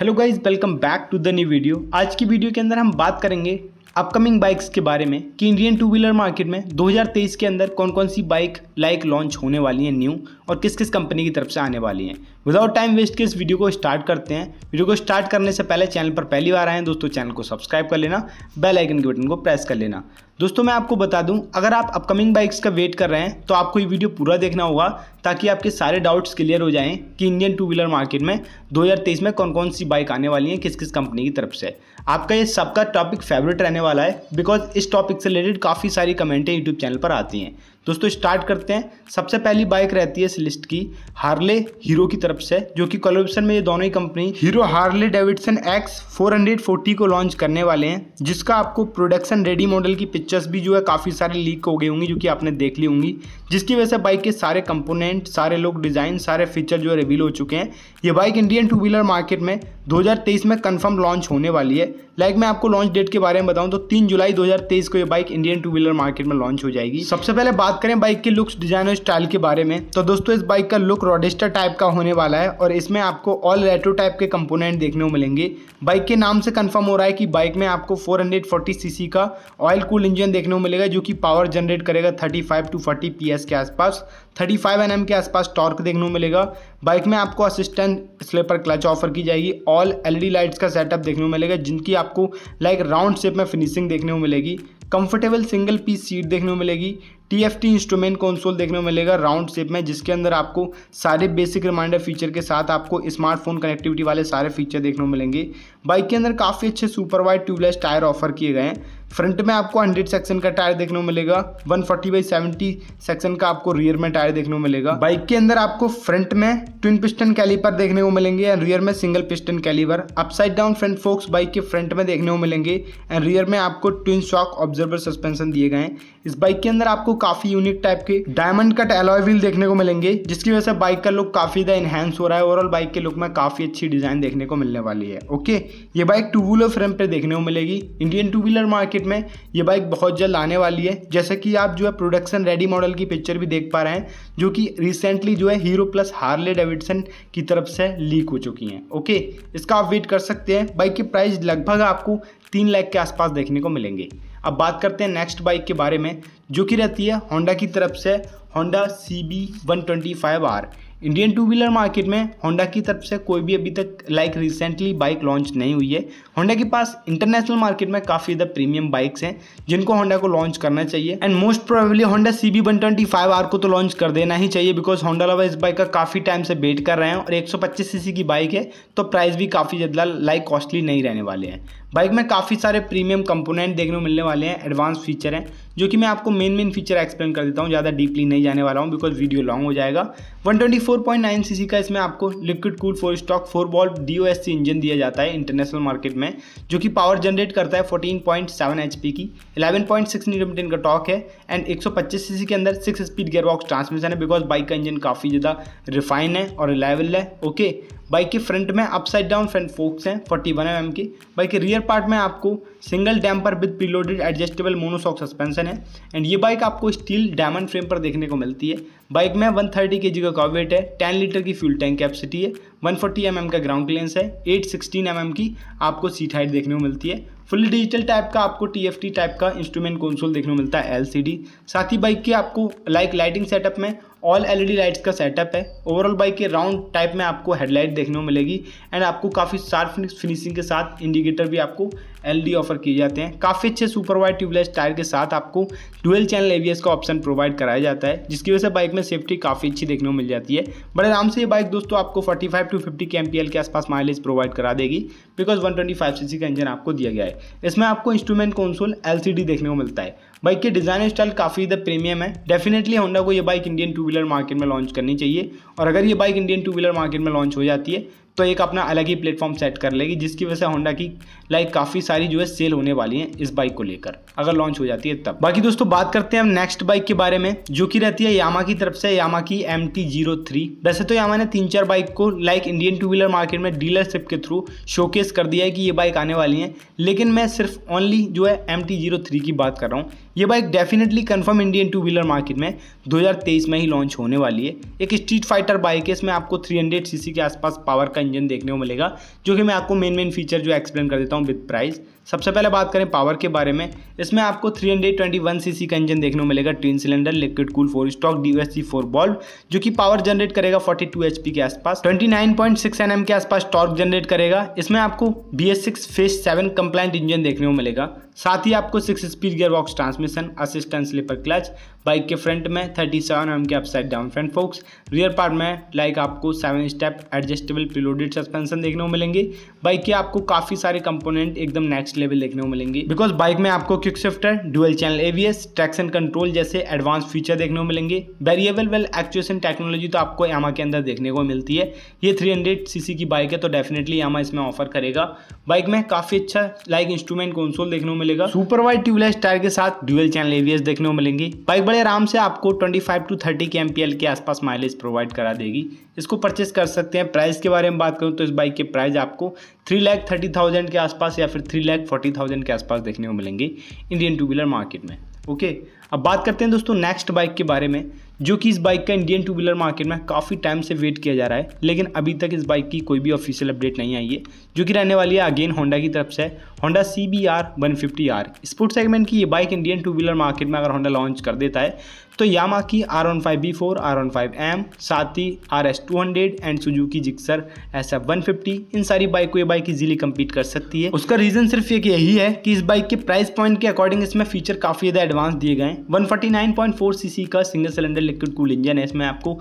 hello guys welcome back to the new video आज की video के अंदर हम बात करेंगे अपकमिंग बाइक्स के बारे में कि इंडियन टू व्हीलर मार्केट में 2023 के अंदर कौन कौन सी बाइक लाइक लॉन्च होने वाली हैं न्यू और किस किस कंपनी की तरफ से आने वाली हैं विदाउट टाइम वेस्ट के इस वीडियो को स्टार्ट करते हैं वीडियो को स्टार्ट करने से पहले चैनल पर पहली बार आए हैं दोस्तों चैनल को सब्सक्राइब कर लेना बेल आइकन के बटन को प्रेस कर लेना दोस्तों मैं आपको बता दूं अगर आप अपकमिंग बाइक्स का वेट कर रहे हैं तो आपको ये वीडियो पूरा देखना होगा ताकि आपके सारे डाउट्स क्लियर हो जाएं कि इंडियन टू व्हीलर मार्केट में 2023 में कौन कौन सी बाइक आने वाली हैं किस किस कंपनी की तरफ से आपका ये सबका टॉपिक फेवरेट रहने वाला है बिकॉज इस टॉपिक से रिलेटेड काफ़ी सारी कमेंटें यूट्यूब चैनल पर आती हैं दोस्तों स्टार्ट करते हैं सबसे पहली बाइक रहती है इस लिस्ट की हार्ले हीरो की तरफ से जो कि कॉलोबेशन में ये दोनों ही company Hero Harley Davidson X 440 को लॉन्च करने वाले हैं जिसका आपको प्रोडक्शन रेडी मॉडल की पिक्चर्स भी जो है काफ़ी सारी लीक हो गई होंगी जो कि आपने देख ली होंगी जिसकी वजह से बाइक के सारे कंपोनेंट सेगमेंट सारे लोग डिज़ाइन सारे फीचर जो रिवील हो चुके हैं ये bike Indian two wheeler market में 2023 में कंफर्म लॉन्च होने वाली है लाइक मैं आपको लॉन्च डेट के बारे में बताऊं तो 3 जुलाई 2023 को ये bike Indian two wheeler market में लॉन्च हो जाएगी सबसे पहले बात करें बाइक के लुक्स डिजाइन और स्टाइल के बारे में तो दोस्तों इस बाइक का लुक रोडेस्टर टाइप का होने वाला है और इसमें आपको ऑल रेट्रो टाइप के कंपोनेंट देखने को मिलेंगे बाइक के नाम से कन्फर्म हो रहा है कि बाइक में आपको फोर सीसी का ऑयल कूल इंजन देखने को मिलेगा जो कि पावर जनरेट करेगा थर्टी टू फोर्टी पी के आसपास थर्टी फाइव के आसपास टॉर्क देखने को मिलेगा बाइक में आपको असिस्टेंट स्लीपर क्लच ऑफर की जाएगी ऑल एलईडी लाइट्स का सेटअप देखने को मिलेगा जिनकी आपको लाइक राउंड शेप में फिनिशिंग देखने को मिलेगी कंफर्टेबल सिंगल पीस सीट देखने को मिलेगी टी इंस्ट्रूमेंट कंसोल देखने को मिलेगा राउंड शेप में जिसके अंदर आपको सारे बेसिक रिमाइंडर फीचर के साथ आपको स्मार्टफोन कनेक्टिविटी वाले सारे फीचर देखने को मिलेंगे बाइक के अंदर काफ़ी अच्छे super wide tubeless tyre offer किए गए हैं फ्रंट में आपको 100 सेक्शन का टायर देखने को मिलेगा 140 फोर्टी बाई सेवेंटी सेक्शन का आपको रियर में टायर देखने को मिलेगा बाइक के अंदर आपको फ्रंट में ट्विन पिस्टन कैलीपर देखने को मिलेंगे एंड रियर में single piston caliper upside down front forks bike के फ्रंट में देखने को मिलेंगे एंड रियर में आपको ट्विन शॉक ऑब्जर्वर सस्पेंशन दिए गए हैं इस बाइक के अंदर आपको काफी यूनिक टाइप के डायमंड कट एलॉय व्हील देखने को मिलेंगे जिसकी वजह से बाइक का लुक काफी ज्यादा इनहेंस हो रहा है ओवरऑल बाइक के लुक में काफी अच्छी डिजाइन देखने को मिलने वाली है ओके ये बाइक टू व्हीलर फ्रेम पर देखने को मिलेगी इंडियन टू व्हीलर मार्केट में ये बाइक बहुत जल्द आने वाली है जैसे कि आप जो है प्रोडक्शन रेडी मॉडल की पिक्चर भी देख पा रहे हैं जो कि रिसेंटली जो है हीरो प्लस हार्ले डेविडसन की तरफ से लीक हो चुकी हैं ओके इसका आप वेट कर सकते हैं बाइक की प्राइस लगभग आपको तीन लाख के आसपास देखने को मिलेंगे अब बात करते हैं नेक्स्ट बाइक के बारे में जो कि रहती है होंडा की तरफ से Honda C B one twenty five R Indian two wheeler market में होंडा की तरफ से कोई भी अभी तक लाइक रिसेंटली बाइक लॉन्च नहीं हुई है होंडा के पास इंटरनेशनल मार्केट में काफ़ी ज़्यादा प्रीमियम बाइक्स हैं जिनको होंडा को लॉन्च करना चाहिए and most probably Honda C B one twenty five R को तो लॉन्च कर देना ही चाहिए बिकॉज होंडा लवा इस बाइक का काफ़ी टाइम से वेट कर रहे हैं और एक सौ पच्चीस सी सी की बाइक है तो प्राइस भी काफ़ी ज़्यादा लाइक कॉस्टली नहीं रहने वाले हैं बाइक में काफ़ी सारे प्रीमियम कंपोनेंट देखने को मिलने वाले हैं एडवांस फीचर हैं जो कि मैं आपको मेन मेन फीचर एक्सप्लेन कर देता हूँ ज़्यादा डीपली नहीं जाने वाला हूँ बिकॉज वीडियो लॉन्ग हो जाएगा 124.9 सीसी का इसमें आपको liquid cool four stroke four valve D engine दिया जाता है इंटरनेशनल मार्केट में जो कि पावर जनरेट करता है फोर्टीन पॉइंट की इलेवन पॉइंट का टॉक है एंड एक सौ के अंदर सिक्स स्पीड गेयरबॉक्स ट्रांसमिशन है बिकॉज बाइक का इंजन काफ़ी ज़्यादा रिफाइन है और रिलायबल है ओके बाइक की फ्रंट में अपसाइड डाउन फ्रंट फोक्स हैं फोर्टी वन एम की बाइक के रियर पार्ट में आपको single damper with preloaded adjustable monoshock suspension है एंड ये बाइक आपको स्टील डायमंड फ्रेम पर देखने को मिलती है बाइक में 130 थर्टी के का वेट है 10 लीटर की फ्यूल टैंक कैपेसिटी है 140 फोर्टी mm का ग्राउंड क्लियरेंस है 816 सिक्सटीन mm की आपको सीट हाइट देखने को मिलती है फुल डिजिटल टाइप का आपको टी एफ टी टाइप का इंस्ट्रूमेंट कंसोल देखने को मिलता है एल सी डी साथ ही बाइक के आपको लाइक लाइटिंग सेटअप में ऑल एलईडी लाइट्स का सेटअप है ओवरऑल बाइक के राउंड टाइप में आपको हेडलाइट देखने को मिलेगी एंड आपको काफ़ी शार्प फिनिशिंग के साथ इंडिकेटर भी आपको एलडी ऑफर किए जाते हैं काफ़ी अच्छे सुपर वाइड ट्यूबलेस टायर के साथ आपको ट्वेल्व चैनल एवीएस का ऑप्शन प्रोवाइड कराया जाता है जिसकी वजह से बाइक में सेफ्टी काफ़ी अच्छी देखने को मिल जाती है बड़े आराम से ये बाइक दोस्तों आपको 45 टू फिफ्टी के एम के आसपास माइलेज प्रोवाइड करा देगी बिकॉज वन ट्वेंटी का इंजन आपको दिया गया है इसमें आपको इंस्ट्रूमेंट कौनसोल एल देखने को मिलता है बाइक के डिज़ाइन स्टाइल काफ़ी ज़्यादा प्रीमियम है डेफिनेटली होंडा को ये bike Indian two wheeler market में लॉन्च करनी चाहिए और अगर ये bike Indian two wheeler market में लॉन्च हो जाती है तो एक अपना अलग ही प्लेटफॉर्म सेट कर लेगी जिसकी वजह से होंडा की लाइक काफ़ी सारी जो है सेल होने वाली है इस बाइक को लेकर अगर लॉन्च हो जाती है तब बाकी दोस्तों बात करते हैं हम नेक्स्ट बाइक के बारे में जो कि रहती है यामा की तरफ से यामा की एम टी जीरो थ्री वैसे तो यामा ने तीन चार बाइक को like Indian two wheeler market में डीलरशिप के थ्रू शोकेस कर दिया है कि ये बाइक आने वाली है लेकिन मैं सिर्फ ओनली जो है एम टी जीरो थ्री की बात कर रहा हूँ ये bike definitely confirm Indian two wheeler market में 2023 में ही लॉन्च होने वाली है एक स्ट्रीट फाइटर बाइक है इसमें आपको 300 सीसी के आसपास पावर का इंजन देखने को मिलेगा जो कि मैं आपको मेन मेन फीचर जो एक्सप्लेन कर देता हूँ विद प्राइस सबसे पहले बात करें पावर के बारे में इसमें आपको 321 सीसी का इंजन देखने को मिलेगा twin cylinder liquid cool four stroke D S four valve जो कि पावर जनरेट करेगा 42 टू के आसपास 29.6 नाइन के आसपास टॉर्क जनरेट करेगा इसमें आपको B S six phase seven compliant engine देखने को मिलेगा साथ ही आपको six speed gear box transmit transmission assistant slipper clutch bike के फ्रंट में थर्टी सेवन एम के upside down front forks rear part में लाइक आपको seven step adjustable preloaded suspension देखने को मिलेंगे बाइक के आपको काफ़ी सारे कंपोनेंट एकदम नेक्स्ट लेवल देखने को मिलेंगे बिकॉज बाइक में आपको quick shifter dual channel ABS traction control जैसे एडवांस फीचर देखने को मिलेंगे वेरिएबल वेल एक्चुएशन टेक्नोलॉजी तो आपको यामा के अंदर देखने को मिलती है ये थ्री हंड्रेड सीसी की बाइक है तो डेफिनेटली यामा इसमें ऑफर करेगा बाइक में काफ़ी अच्छा लाइक इंस्ट्रूमेंट कंसोल देखने को मिलेगा सुपर वाइड ट्यूबलेस टायर के साथ ड्यूअल चैनल एवीएस देखने को मिलेंगी बाइक बड़े आराम से आपको 25 टू 30 के एम के आसपास माइलेज प्रोवाइड करा देगी इसको परचेस कर सकते हैं प्राइस के बारे में बात करूँ तो इस बाइक के प्राइस आपको थ्री लैख थर्टी थाउजेंड के आसपास या फिर थ्री लैख फोर्टी थाउजेंड के आसपास देखने को मिलेंगे इंडियन टू व्हीलर मार्केट में ओके अब बात करते हैं दोस्तों नेक्स्ट बाइक के बारे में जो कि इस बाइक का इंडियन टू व्हीलर मार्केट में काफ़ी टाइम से वेट किया जा रहा है लेकिन अभी तक इस बाइक की कोई भी ऑफिशियल अपडेट नहीं आई है जो कि रहने वाली है अगेन होंडा की तरफ से Honda C B R one fifty R sport segment की ये bike Indian two wheeler market में अगर होंडा लॉन्च कर देता है तो यामा की R one five V four R one five M साथ ही R S two hundred and Suzuki Gixxer S F one fifty इन सारी बाइक को ये बाइक इजीली कम्पीट कर सकती है उसका रीजन सिर्फ एक यही है कि इस बाइक के प्राइस पॉइंट के अकॉर्डिंग इसमें फीचर काफी ज्यादा एडवांस दिए गए हैं one forty nine point four C C का single cylinder liquid cool engine है इसमें आपको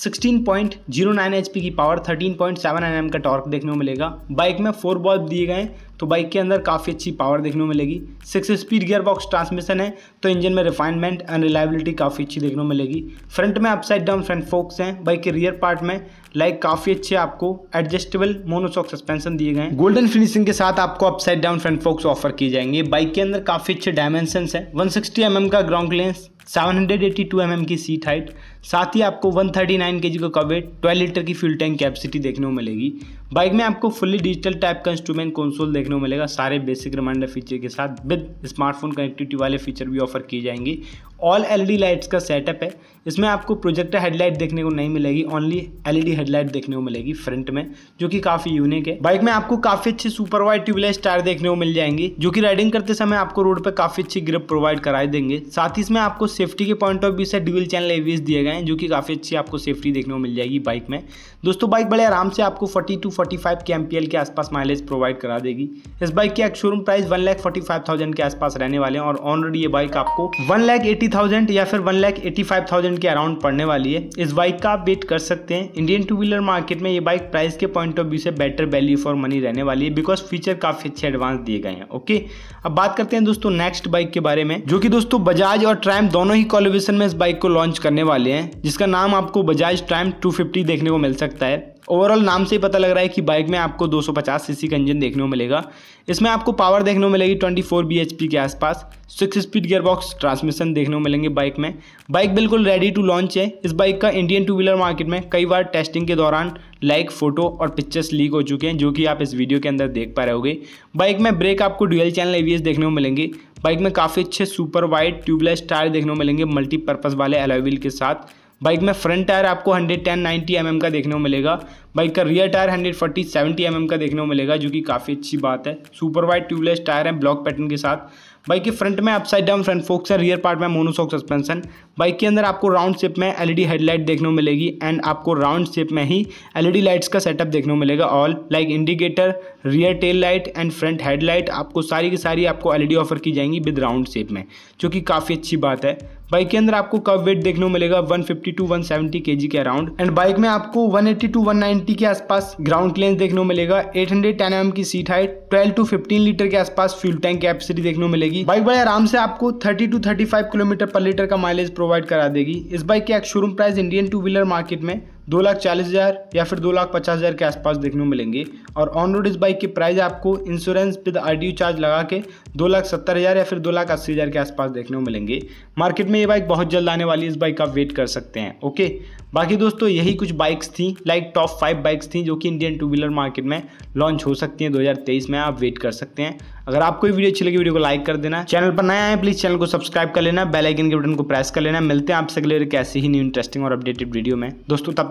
16.09 एचपी की पावर 13.7 पॉइंट का टॉर्क देखने को मिलेगा बाइक में फोर बॉल्ब दिए गए तो बाइक के अंदर काफ़ी अच्छी पावर देखने को मिलेगी six speed gear box transmission है तो इंजन में रिफाइनमेंट एंड रिलायबिलिटी काफ़ी अच्छी देखने को मिलेगी फ्रंट में अपसाइड डाउन फ्रंट फोक्स हैं बाइक के रियर पार्ट में लाइक काफ़ी अच्छे आपको एडजस्टेबल मोनोसॉक सस्पेंशन दिए गए गोल्डन फिनिशिंग के साथ आपको upside down front forks offer किए जाएंगे बाइक के अंदर काफ़ी अच्छे डायमेंशन है वन सिक्सटी mm का ground clearance seven hundred eighty M M की सीट हाइट साथ ही आपको one thirty nine K G का कवेट ट्वेल्व लीटर की फ्यूल टैंक कैपेसिटी देखने को मिलेगी बाइक में आपको फुली डिजिटल टाइप का इंस्ट्रूमेंट कंसोल देखने को मिलेगा सारे बेसिक रिमाइंडर फीचर के साथ विद स्मार्टफोन कनेक्टिविटी वाले फीचर भी ऑफर किए जाएंगे ऑल एलईडी लाइट्स का सेटअप है इसमें आपको प्रोजेक्टर हेडलाइट देखने को नहीं मिलेगी ओनली एलईडी हेडलाइट देखने को मिलेगी फ्रंट में जो कि काफी यूनिक है बाइक में आपको काफी अच्छी सुपर वाइड ट्यूबलाइट टायर देखने को मिल जाएंगी जो कि राइडिंग करते समय आपको रोड पर काफी अच्छी ग्रिप प्रोवाइड कराए देंगे साथ ही इसमें आपको सेफ्टी के पॉइंट ऑफ व्यू से ड्यूल चैनल एवीएस दिए गए हैं जो कि काफी अच्छी आपको सेफ्टी देखने को मिल जाएगी बाइक में दोस्तों बाइक बड़े आराम से आपको forty two forty five K L के आसपास माइलेज प्रोवाइड करा देगी इस बाइक की ex showroom showroom price one lakh forty five thousand के आसपास रहने वाले हैं और ऑलरेडी ये बाइक आपको one lakh eighty eighty thousand या फिर one lakh eighty five thousand के अराउंड पड़ने वाली है इस बाइक का आप वेट कर सकते हैं इंडियन टू व्हीलर मार्केट में ये बाइक प्राइस के पॉइंट ऑफ व्यू से बेटर वैल्यू फॉर मनी रहने वाली है बिकॉज फीचर काफ़ी अच्छे एडवांस दिए गए हैं ओके अब बात करते हैं दोस्तों नेक्स्ट बाइक के बारे में जो कि दोस्तों बजाज और ट्राइम दोनों ही कॉलोबेशन में इस बाइक को लॉन्च करने वाले हैं जिसका नाम आपको बजाज ट्राइम टू देखने को मिल सकता है ओवरऑल नाम से ही पता लग रहा है कि बाइक में आपको 250 सीसी का इंजन देखने को मिलेगा इसमें आपको पावर देखने को मिलेगी 24 बीएचपी के आसपास सिक्स स्पीड गियरबॉक्स ट्रांसमिशन देखने को मिलेंगे बाइक में बाइक बिल्कुल रेडी टू लॉन्च है इस बाइक का इंडियन टू व्हीलर मार्केट में कई बार टेस्टिंग के दौरान लाइक फ़ोटो और पिक्चर्स लीक हो चुके हैं जो कि आप इस वीडियो के अंदर देख पा रहे होगे बाइक में ब्रेक आपको डुअल चैनल एवीएस देखने को मिलेंगे बाइक में काफ़ी अच्छे सुपर वाइड ट्यूबलेस टायर देखने को मिलेंगे मल्टीपर्पज़ वाले अलाइविल के साथ बाइक में फ्रंट टायर आपको 110 90 एम mm का देखने को मिलेगा बाइक का रियर टायर 140 70 एम mm का देखने को मिलेगा जो कि काफ़ी अच्छी बात है सुपर वाइड ट्यूबलेस टायर है ब्लॉक पैटर्न के साथ बाइक के फ्रंट में अपसाइड डाउन फ्रंट फोक्स है रियर पार्ट में मोनोसॉक सस्पेंशन बाइक के अंदर आपको राउंड शेप में एलईडी हेडलाइट देखने को मिलेगी एंड आपको राउंड शेप में ही एलईडी लाइट्स का सेटअप देखने को मिलेगा all like indicator rear tail light and front headlight आपको सारी की सारी आपको एल ऑफर की जाएंगी विद राउंड शेप में जो कि काफ़ी अच्छी बात है बाइक के अंदर आपको कब वेट देखने को मिलेगा 150 टू वन सेवेंटी के अराउंड एंड बाइक में आपको 180 टू 190 के आसपास ग्राउंड क्लेंस देखने को मिलेगा 810 हंड्रेड mm की सीट हाइट 12 टू 15 लीटर के आसपास फ्यूल टैंक कैपेसिटी देखने को मिलेगी देगी बाइक भाई आराम से आपको 30 टू 35 किलोमीटर पर लीटर का माइलेज प्रोवाइड करा देगी इस बाइक के ex showroom price Indian two wheeler market में दो लाख चालीस हज़ार या फिर दो लाख पचास हज़ार के आसपास देखने को मिलेंगे और ऑन रोड इस बाइक की प्राइस आपको insurance with R D charge लगा के दो लाख सत्तर हज़ार या फिर दो लाख अस्सी हज़ार के आसपास देखने को मिलेंगे मार्केट में ये बाइक बहुत जल्द आने वाली इस बाइक आप वेट कर सकते हैं ओके बाकी दोस्तों यही कुछ बाइक्स थी लाइक टॉप फाइव बाइक्स थी जो कि इंडियन टू व्हीलर मार्केट में लॉन्च हो सकती हैं तेईस में आप वेट कर सकते हैं अगर आपको वीडियो अच्छी लगी वीडियो को लाइक कर देना चैनल पर नया है प्लीज़ चैनल को सब्सक्राइब कर लेना बेल आइकन के बटन को प्रेस कर लेना मिलते हैं आपसे अगले कैसे ही न्यू इंटरेस्टिंग और अपडेटेड वीडियो में दोस्तों तब